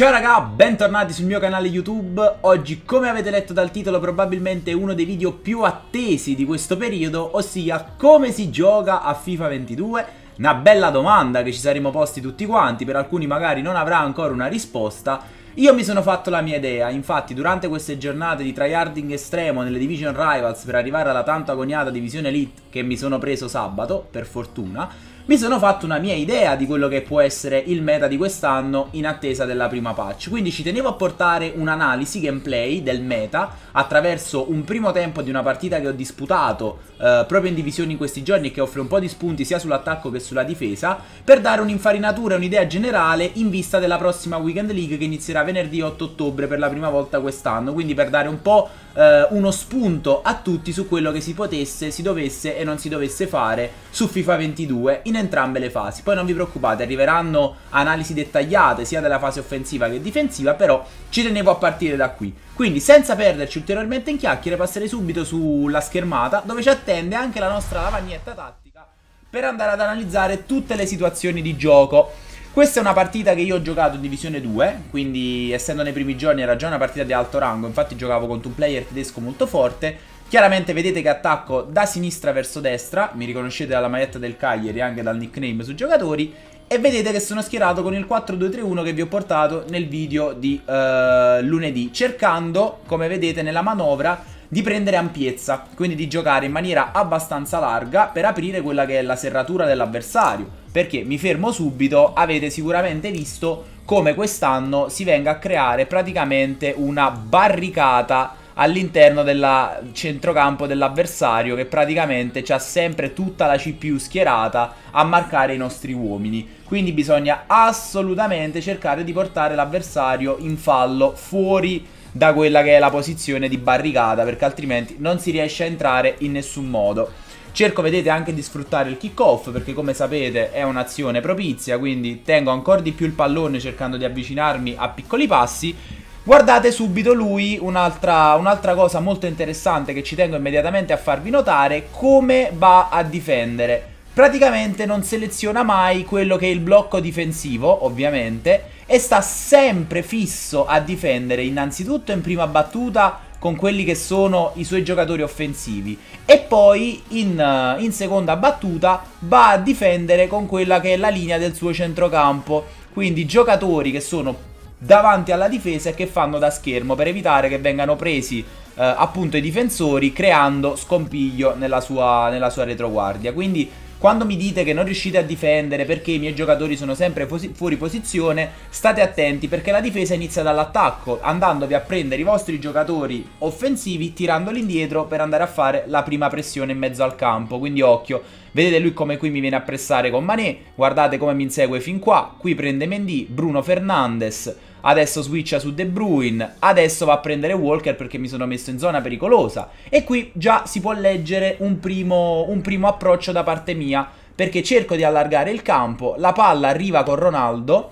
Ciao raga, bentornati sul mio canale YouTube. Oggi, come avete letto dal titolo, probabilmente uno dei video più attesi di questo periodo, ossia come si gioca a FIFA 22. Una bella domanda che ci saremmo posti tutti quanti, per alcuni magari non avrà ancora una risposta. Io mi sono fatto la mia idea, infatti durante queste giornate di tryharding estremo nelle Division Rivals per arrivare alla tanto agoniata Divisione Elite che mi sono preso sabato, per fortuna, mi sono fatto una mia idea di quello che può essere il meta di quest'anno in attesa della prima patch. Quindi ci tenevo a portare un'analisi gameplay del meta attraverso un primo tempo di una partita che ho disputato eh, proprio in divisione in questi giorni e che offre un po' di spunti sia sull'attacco che sulla difesa per dare un'infarinatura e un'idea generale in vista della prossima Weekend League che inizierà venerdì 8 ottobre per la prima volta quest'anno. Quindi per dare un po' eh, uno spunto a tutti su quello che si potesse, si dovesse e non si dovesse fare su FIFA 22 in entrambe le fasi. Poi non vi preoccupate, arriveranno analisi dettagliate sia della fase offensiva che difensiva, però ci tenevo a partire da qui. Quindi senza perderci ulteriormente in chiacchiere passerei subito sulla schermata dove ci attende anche la nostra lavagnetta tattica per andare ad analizzare tutte le situazioni di gioco. Questa è una partita che io ho giocato in Divisione 2, quindi essendo nei primi giorni era già una partita di alto rango, infatti giocavo contro un player tedesco molto forte. Chiaramente vedete che attacco da sinistra verso destra, mi riconoscete dalla maglietta del Cagliari e anche dal nickname sui giocatori, e vedete che sono schierato con il 4-2-3-1 che vi ho portato nel video di uh, lunedì, cercando, come vedete nella manovra, di prendere ampiezza, quindi di giocare in maniera abbastanza larga per aprire quella che è la serratura dell'avversario perché mi fermo subito, avete sicuramente visto come quest'anno si venga a creare praticamente una barricata all'interno del centrocampo dell'avversario che praticamente ha sempre tutta la CPU schierata a marcare i nostri uomini. Quindi bisogna assolutamente cercare di portare l'avversario in fallo fuori da quella che è la posizione di barricata perché altrimenti non si riesce a entrare in nessun modo. Cerco, vedete, anche di sfruttare il kick-off perché come sapete è un'azione propizia, quindi tengo ancora di più il pallone cercando di avvicinarmi a piccoli passi. Guardate subito lui, un'altra, un'altra cosa molto interessante che ci tengo immediatamente a farvi notare, come va a difendere. Praticamente non seleziona mai quello che è il blocco difensivo, ovviamente, e sta sempre fisso a difendere innanzitutto in prima battuta con quelli che sono i suoi giocatori offensivi e poi in, eh, in seconda battuta va a difendere con quella che è la linea del suo centrocampo quindi giocatori che sono davanti alla difesa e che fanno da schermo per evitare che vengano presi eh, appunto i difensori creando scompiglio nella sua, nella sua retroguardia quindi quando mi dite che non riuscite a difendere perché i miei giocatori sono sempre posi fuori posizione, state attenti perché la difesa inizia dall'attacco, andandovi a prendere i vostri giocatori offensivi, tirandoli indietro per andare a fare la prima pressione in mezzo al campo, quindi occhio. Vedete lui come qui mi viene a pressare con Mané, guardate come mi insegue fin qua, qui prende Mendy, Bruno Fernandes, adesso switcha su De Bruyne, adesso va a prendere Walker perché mi sono messo in zona pericolosa. E qui già si può leggere un primo, un primo approccio da parte mia, perché cerco di allargare il campo, la palla arriva con Ronaldo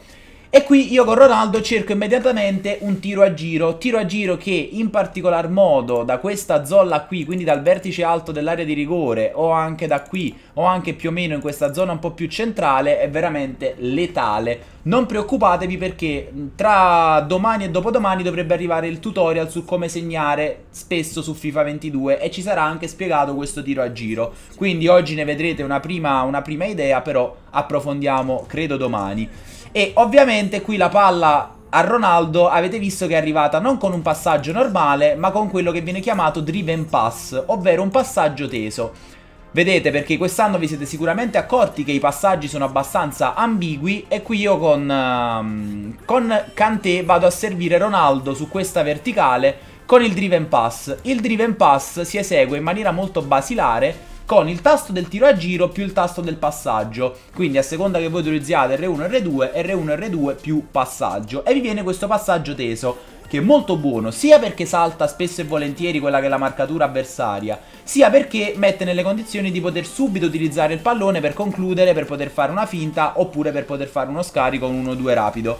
e qui io con Ronaldo cerco immediatamente un tiro a giro, tiro a giro che in particolar modo da questa zolla qui, quindi dal vertice alto dell'area di rigore o anche da qui o anche più o meno in questa zona un po' più centrale è veramente letale. Non preoccupatevi perché tra domani e dopodomani dovrebbe arrivare il tutorial su come segnare spesso su FIFA 22 e ci sarà anche spiegato questo tiro a giro. Quindi oggi ne vedrete una prima, una prima idea però approfondiamo credo domani. E ovviamente qui la palla a Ronaldo avete visto che è arrivata non con un passaggio normale, ma con quello che viene chiamato driven pass, ovvero un passaggio teso. Vedete perché quest'anno vi siete sicuramente accorti che i passaggi sono abbastanza ambigui e qui io con, uh, con Kanté vado a servire Ronaldo su questa verticale con il driven pass. Il driven pass si esegue in maniera molto basilare con il tasto del tiro a giro più il tasto del passaggio. Quindi a seconda che voi utilizziate R1 R2, R1 R2 più passaggio. E vi viene questo passaggio teso che è molto buono, sia perché salta spesso e volentieri quella che è la marcatura avversaria, sia perché mette nelle condizioni di poter subito utilizzare il pallone per concludere, per poter fare una finta oppure per poter fare uno scarico, un 1-2 rapido.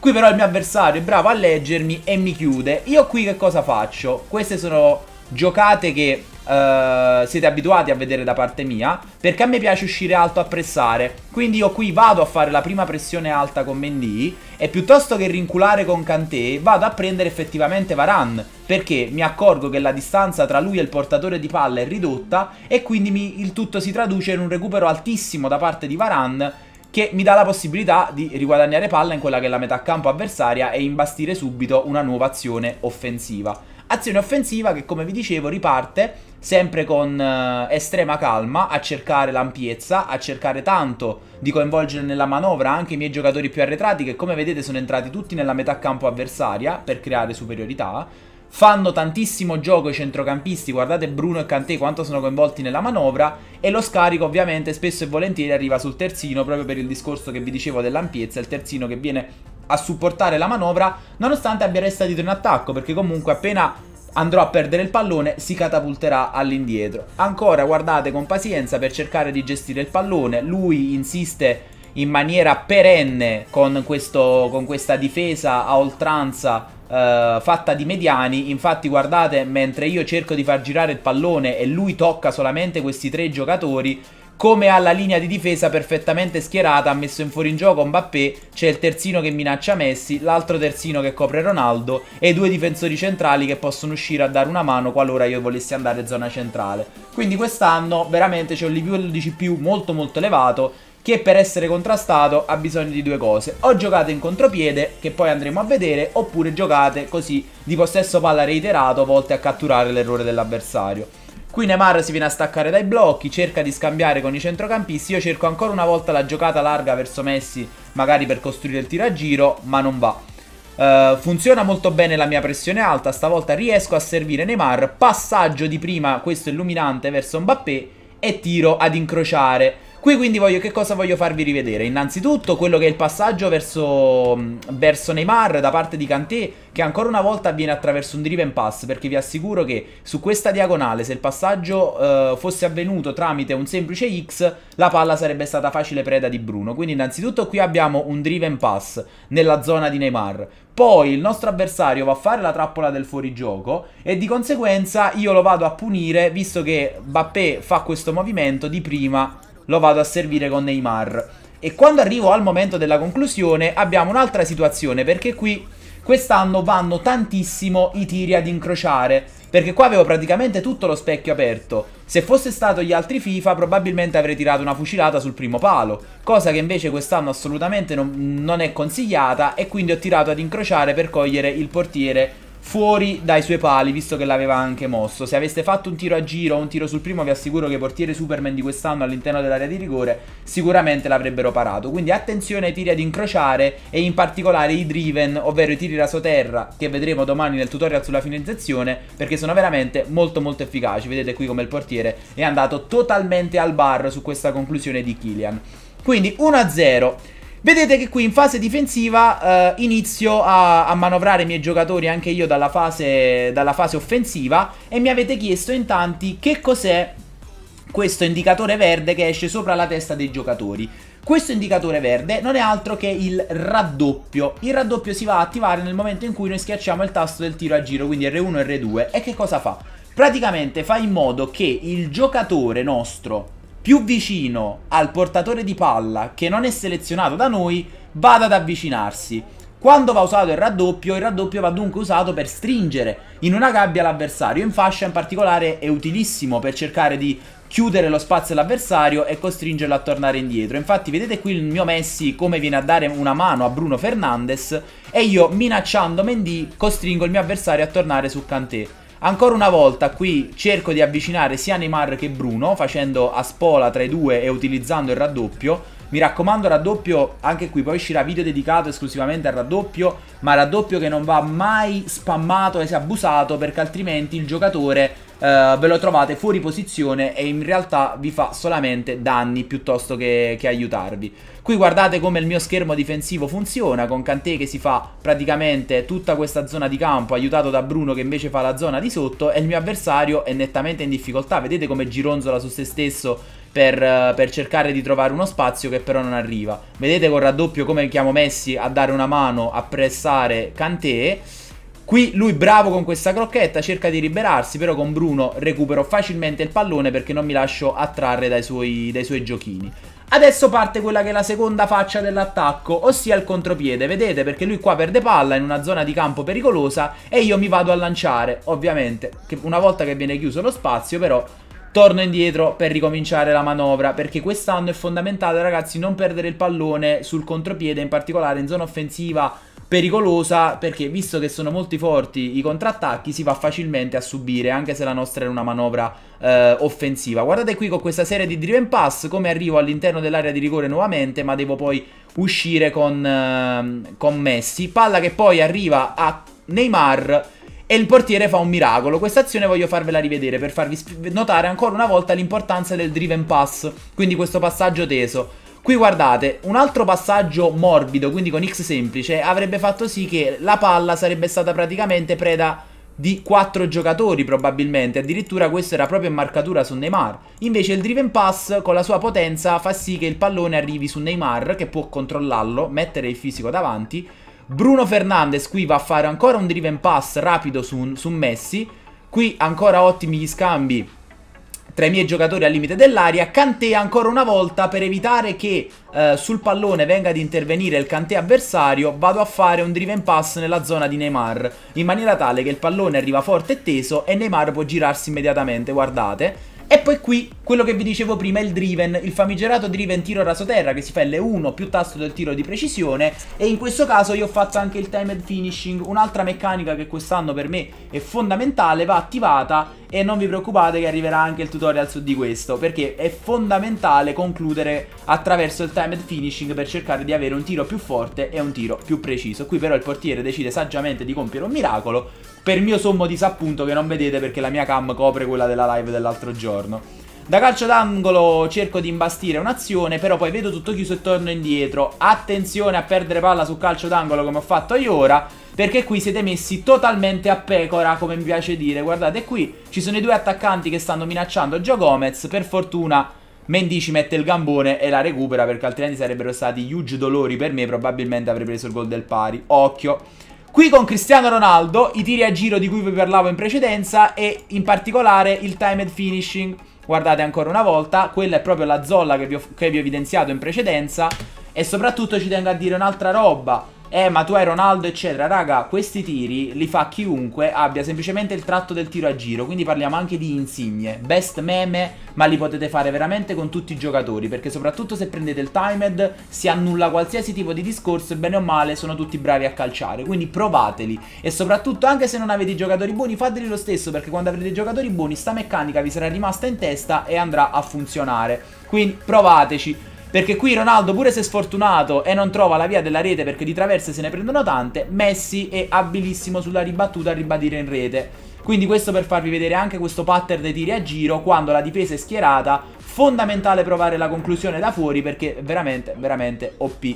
Qui però il mio avversario è bravo a leggermi e mi chiude. Io qui che cosa faccio? Queste sono giocate che eh, siete abituati a vedere da parte mia, perché a me piace uscire alto a pressare. Quindi io qui vado a fare la prima pressione alta con Mendy e piuttosto che rinculare con Kanté vado a prendere effettivamente Varan, perché mi accorgo che la distanza tra lui e il portatore di palla è ridotta e quindi mi, il tutto si traduce in un recupero altissimo da parte di Varan che mi dà la possibilità di riguadagnare palla in quella che è la metà campo avversaria e imbastire subito una nuova azione offensiva. Azione offensiva che, come vi dicevo, riparte sempre con eh, estrema calma a cercare l'ampiezza, a cercare tanto di coinvolgere nella manovra anche i miei giocatori più arretrati che come vedete sono entrati tutti nella metà campo avversaria per creare superiorità. Fanno tantissimo gioco i centrocampisti, guardate Bruno e Kanté quanto sono coinvolti nella manovra e lo scarico ovviamente spesso e volentieri arriva sul terzino proprio per il discorso che vi dicevo dell'ampiezza, il terzino che viene a supportare la manovra nonostante abbia restato in attacco perché comunque appena andrò a perdere il pallone si catapulterà all'indietro. Ancora guardate con pazienza per cercare di gestire il pallone, lui insiste in maniera perenne con, questo, con questa difesa a oltranza eh, fatta di mediani, infatti guardate mentre io cerco di far girare il pallone e lui tocca solamente questi tre giocatori come ha la linea di difesa perfettamente schierata, ha messo in fuorigioco Mbappé, c'è il terzino che minaccia Messi, l'altro terzino che copre Ronaldo e due difensori centrali che possono uscire a dare una mano qualora io volessi andare zona centrale. Quindi quest'anno veramente c'è un livello di CPU molto molto elevato che per essere contrastato ha bisogno di due cose. O giocate in contropiede, che poi andremo a vedere, oppure giocate così di possesso palla reiterato volte a catturare l'errore dell'avversario. Qui Neymar si viene a staccare dai blocchi, cerca di scambiare con i centrocampisti, io cerco ancora una volta la giocata larga verso Messi, magari per costruire il tiro a giro, ma non va. Uh, funziona molto bene la mia pressione alta, stavolta riesco a servire Neymar, passaggio di prima, questo illuminante verso Mbappé e tiro ad incrociare Qui quindi voglio, che cosa voglio farvi rivedere? Innanzitutto quello che è il passaggio verso, mm, verso Neymar da parte di Kanté che ancora una volta avviene attraverso un driven pass perché vi assicuro che su questa diagonale se il passaggio eh, fosse avvenuto tramite un semplice X la palla sarebbe stata facile preda di Bruno. Quindi innanzitutto qui abbiamo un driven pass nella zona di Neymar. Poi il nostro avversario va a fare la trappola del fuorigioco e di conseguenza io lo vado a punire visto che Bappé fa questo movimento di prima lo vado a servire con Neymar. E quando arrivo al momento della conclusione abbiamo un'altra situazione perché qui quest'anno vanno tantissimo i tiri ad incrociare perché qua avevo praticamente tutto lo specchio aperto. Se fosse stato gli altri FIFA probabilmente avrei tirato una fucilata sul primo palo, cosa che invece quest'anno assolutamente non, non è consigliata e quindi ho tirato ad incrociare per cogliere il portiere fuori dai suoi pali, visto che l'aveva anche mosso. Se aveste fatto un tiro a giro o un tiro sul primo, vi assicuro che i portieri Superman di quest'anno all'interno dell'area di rigore sicuramente l'avrebbero parato. Quindi attenzione ai tiri ad incrociare e in particolare i driven, ovvero i tiri rasoterra, che vedremo domani nel tutorial sulla finalizzazione, perché sono veramente molto molto efficaci. Vedete qui come il portiere è andato totalmente al bar su questa conclusione di Killian. Quindi 1-0. Vedete che qui in fase difensiva eh, inizio a, a, manovrare i miei giocatori anche io dalla fase, dalla fase offensiva e mi avete chiesto in tanti che cos'è questo indicatore verde che esce sopra la testa dei giocatori. Questo indicatore verde non è altro che il raddoppio. Il raddoppio si va a attivare nel momento in cui noi schiacciamo il tasto del tiro a giro, quindi R1 e R2. E che cosa fa? Praticamente fa in modo che il giocatore nostro più vicino al portatore di palla che non è selezionato da noi vada ad avvicinarsi. Quando va usato il raddoppio, il raddoppio va dunque usato per stringere in una gabbia l'avversario. In fascia in particolare è utilissimo per cercare di chiudere lo spazio all'avversario e costringerlo a tornare indietro. Infatti vedete qui il mio Messi come viene a dare una mano a Bruno Fernandes e io minacciando Mendy costringo il mio avversario a tornare su Kanté. Ancora una volta qui cerco di avvicinare sia Neymar che Bruno facendo a spola tra i due e utilizzando il raddoppio. Mi raccomando raddoppio, anche qui poi uscirà video dedicato esclusivamente al raddoppio, ma raddoppio che non va mai spammato e abusato perché altrimenti il giocatore eh, ve lo trovate fuori posizione e in realtà vi fa solamente danni piuttosto che, che aiutarvi. Qui guardate come il mio schermo difensivo funziona, con Kanté che si fa praticamente tutta questa zona di campo, aiutato da Bruno che invece fa la zona di sotto, e il mio avversario è nettamente in difficoltà. Vedete come gironzola su se stesso per, per, cercare di trovare uno spazio che però non arriva. Vedete con raddoppio come chiamo Messi a dare una mano, a pressare Kanté Qui lui bravo con questa crocchetta, cerca di liberarsi, però con Bruno recupero facilmente il pallone perché non mi lascio attrarre dai suoi, dai suoi giochini. Adesso parte quella che è la seconda faccia dell'attacco, ossia il contropiede, vedete? Perché lui qua perde palla in una zona di campo pericolosa e io mi vado a lanciare, ovviamente, una volta che viene chiuso lo spazio però torno indietro per ricominciare la manovra, perché quest'anno è fondamentale ragazzi non perdere il pallone sul contropiede, in particolare in zona offensiva pericolosa perché visto che sono molto forti i contrattacchi si va facilmente a subire anche se la nostra è una manovra eh, offensiva guardate qui con questa serie di driven pass come arrivo all'interno dell'area di rigore nuovamente ma devo poi uscire con, eh, con Messi palla che poi arriva a Neymar e il portiere fa un miracolo. Questa azione voglio farvela rivedere per farvi notare ancora una volta l'importanza del driven pass, quindi questo passaggio teso. Qui guardate, un altro passaggio morbido, quindi con X semplice, avrebbe fatto sì che la palla sarebbe stata praticamente preda di quattro giocatori probabilmente, addirittura questo era proprio in marcatura su Neymar. Invece il driven pass con la sua potenza fa sì che il pallone arrivi su Neymar che può controllarlo, mettere il fisico davanti. Bruno Fernandes qui va a fare ancora un driven pass rapido su, su Messi, qui ancora ottimi gli scambi tra i miei giocatori al limite dell'aria, Kanté ancora una volta per evitare che eh, sul pallone venga ad intervenire il Kanté avversario, vado a fare un driven pass nella zona di Neymar, in maniera tale che il pallone arriva forte e teso e Neymar può girarsi immediatamente, guardate e poi qui, quello che vi dicevo prima, è il driven, il famigerato driven tiro raso terra che si fa L1 più tasto del tiro di precisione e in questo caso io ho fatto anche il timed finishing, un'altra meccanica che quest'anno per me è fondamentale, va attivata e non vi preoccupate che arriverà anche il tutorial su di questo perché è fondamentale concludere attraverso il timed finishing per cercare di avere un tiro più forte e un tiro più preciso. Qui però il portiere decide saggiamente di compiere un miracolo, per mio sommo disappunto che non vedete perché la mia cam copre quella della live dell'altro giorno. Da calcio d'angolo cerco di imbastire un'azione, però poi vedo tutto chiuso e torno indietro. Attenzione a perdere palla sul calcio d'angolo come ho fatto io ora, perché qui siete messi totalmente a pecora, come mi piace dire. Guardate qui, ci sono i due attaccanti che stanno minacciando Gio Gomez, per fortuna Mendy ci mette il gambone e la recupera perché altrimenti sarebbero stati huge dolori per me, probabilmente avrei preso il gol del pari. Occhio. Qui con Cristiano Ronaldo, i tiri a giro di cui vi parlavo in precedenza e in particolare il timed finishing. Guardate ancora una volta, quella è proprio la zolla che vi ho, che vi ho evidenziato in precedenza e soprattutto ci tengo a dire un'altra roba eh ma tu hai Ronaldo eccetera, raga, questi tiri li fa chiunque abbia semplicemente il tratto del tiro a giro, quindi parliamo anche di insigne, best meme, ma li potete fare veramente con tutti i giocatori, perché soprattutto se prendete il timed si annulla qualsiasi tipo di discorso e bene o male sono tutti bravi a calciare, quindi provateli e soprattutto anche se non avete i giocatori buoni fateli lo stesso, perché quando avrete i giocatori buoni sta meccanica vi sarà rimasta in testa e andrà a funzionare, quindi provateci. Perché qui Ronaldo, pure se sfortunato e non trova la via della rete perché di traverse se ne prendono tante, Messi è abilissimo sulla ribattuta a ribadire in rete. Quindi questo per farvi vedere anche questo pattern dei tiri a giro quando la difesa è schierata, fondamentale provare la conclusione da fuori perché veramente, veramente OP.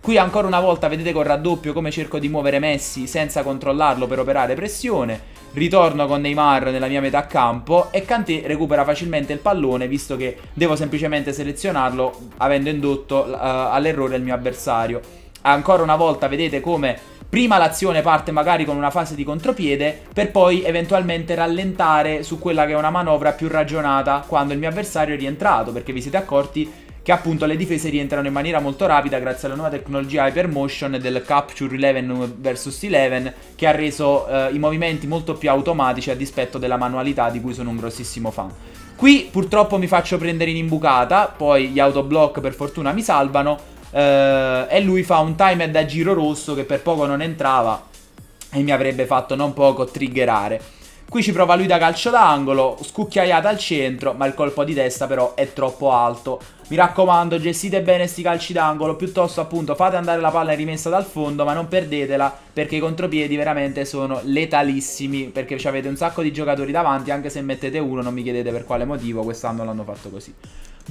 Qui ancora una volta vedete col raddoppio come cerco di muovere Messi senza controllarlo per operare pressione ritorno con Neymar nella mia metà campo e Kanté recupera facilmente il pallone visto che devo semplicemente selezionarlo avendo indotto uh, all'errore il mio avversario. Ancora una volta vedete come prima l'azione parte magari con una fase di contropiede per poi eventualmente rallentare su quella che è una manovra più ragionata quando il mio avversario è rientrato perché vi siete accorti che appunto le difese rientrano in maniera molto rapida grazie alla nuova tecnologia Hypermotion del Capture 11 vs 11 che ha reso eh, i movimenti molto più automatici a dispetto della manualità di cui sono un grossissimo fan. Qui purtroppo mi faccio prendere in imbucata, poi gli autoblock per fortuna mi salvano eh, e lui fa un timer da giro rosso che per poco non entrava e mi avrebbe fatto non poco triggerare. Qui ci prova lui da calcio d'angolo, scucchiaiata al centro, ma il colpo di testa però è troppo alto. Mi raccomando, gestite bene questi calci d'angolo, piuttosto appunto fate andare la palla rimessa dal fondo, ma non perdetela perché i contropiedi veramente sono letalissimi, perché avete un sacco di giocatori davanti, anche se mettete uno, non mi chiedete per quale motivo, quest'anno l'hanno fatto così.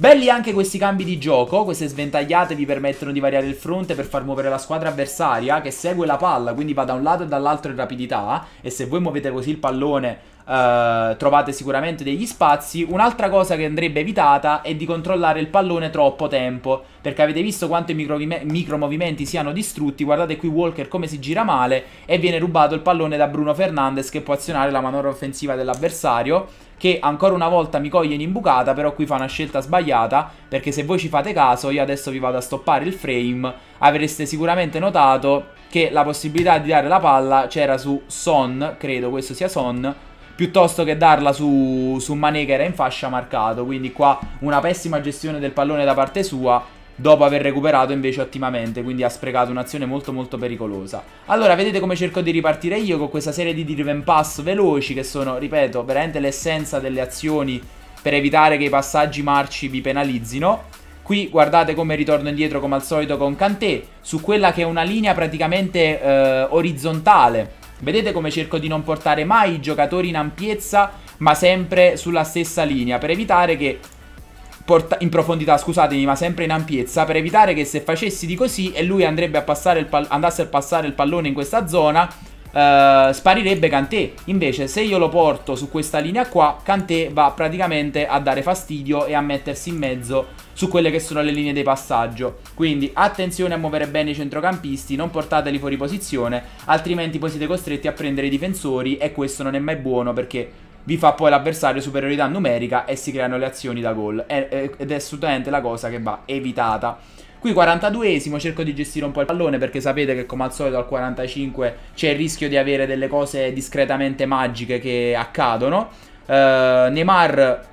Belli anche questi cambi di gioco, queste sventagliate vi permettono di variare il fronte per far muovere la squadra avversaria che segue la palla, quindi va da un lato e dall'altro in rapidità e se voi muovete così il pallone eh, trovate sicuramente degli spazi. Un'altra cosa che andrebbe evitata è di controllare il pallone troppo tempo, perché avete visto quanto i micromovimenti siano distrutti, guardate qui Walker come si gira male e viene rubato il pallone da Bruno Fernandes che può azionare la manovra offensiva dell'avversario che ancora una volta mi coglie in imbucata, però qui fa una scelta sbagliata, perché se voi ci fate caso, io adesso vi vado a stoppare il frame, avreste sicuramente notato che la possibilità di dare la palla c'era su Son, credo questo sia Son, piuttosto che darla su, su Mané che era in fascia marcato. Quindi qua una pessima gestione del pallone da parte sua dopo aver recuperato invece ottimamente, quindi ha sprecato un'azione molto molto pericolosa. Allora, vedete come cerco di ripartire io con questa serie di driven pass veloci che sono, ripeto, veramente l'essenza delle azioni per evitare che i passaggi marci vi penalizzino. Qui guardate come ritorno indietro come al solito con Kanté, su quella che è una linea praticamente eh, orizzontale, Vedete come cerco di non portare mai i giocatori in ampiezza, ma sempre sulla stessa linea, per evitare che in profondità, scusatemi, ma sempre in ampiezza, per evitare che se facessi di così e lui andrebbe a passare il andasse a passare il pallone in questa zona, eh, sparirebbe Kanté. Invece, se io lo porto su questa linea qua, Kanté va praticamente a dare fastidio e a mettersi in mezzo su quelle che sono le linee di passaggio. Quindi attenzione a muovere bene i centrocampisti, non portateli fuori posizione, altrimenti poi siete costretti a prendere i difensori e questo non è mai buono perché vi fa poi l'avversario superiorità numerica e si creano le azioni da gol. Eh, eh, ed è assolutamente la cosa che va evitata. Qui 42esimo, cerco di gestire un po' il pallone perché sapete che come al solito al 45 c'è il rischio di avere delle cose discretamente magiche che accadono. Uh, Neymar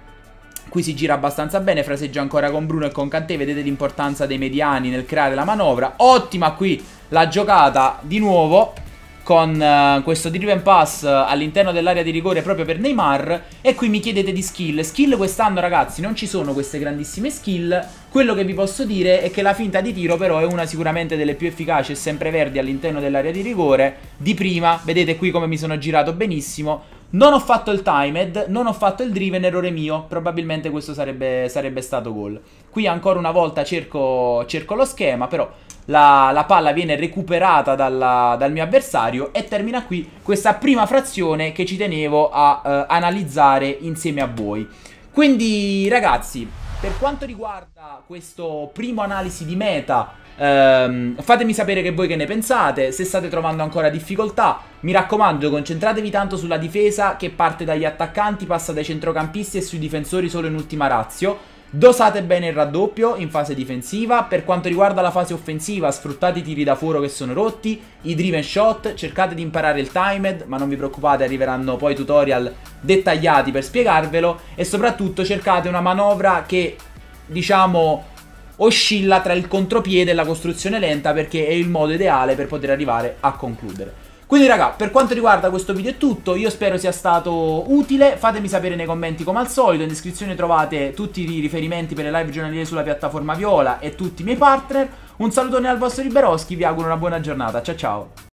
Qui si gira abbastanza bene, fraseggia ancora con Bruno e con Kanté, vedete l'importanza dei mediani nel creare la manovra. Ottima qui la giocata di nuovo con uh, questo driven pass all'interno dell'area di rigore proprio per Neymar e qui mi chiedete di skill. Skill quest'anno ragazzi non ci sono queste grandissime skill, quello che vi posso dire è che la finta di tiro però è una sicuramente delle più efficaci e sempreverdi all'interno dell'area di rigore. Di prima, vedete qui come mi sono girato benissimo. Non ho fatto il timed, non ho fatto il driven, errore mio, probabilmente questo sarebbe, sarebbe stato gol. Qui ancora una volta cerco, cerco lo schema, però la, la palla viene recuperata dalla, dal mio avversario e termina qui questa prima frazione che ci tenevo a eh, analizzare insieme a voi. Quindi ragazzi, per quanto riguarda questo primo analisi di meta, ehm, fatemi sapere che voi che ne pensate, se state trovando ancora difficoltà, mi raccomando concentratevi tanto sulla difesa che parte dagli attaccanti, passa dai centrocampisti e sui difensori solo in ultima razio, Dosate bene il raddoppio in fase difensiva, per quanto riguarda la fase offensiva sfruttate i tiri da fuoco che sono rotti, i driven shot, cercate di imparare il timed, ma non vi preoccupate arriveranno poi tutorial dettagliati per spiegarvelo e soprattutto cercate una manovra che diciamo oscilla tra il contropiede e la costruzione lenta perché è il modo ideale per poter arrivare a concludere. Quindi raga, per quanto riguarda questo video è tutto, io spero sia stato utile, fatemi sapere nei commenti come al solito, in descrizione trovate tutti i riferimenti per le live giornaliere sulla piattaforma Viola e tutti i miei partner, un salutone al vostro Liberoschi, vi auguro una buona giornata, ciao ciao!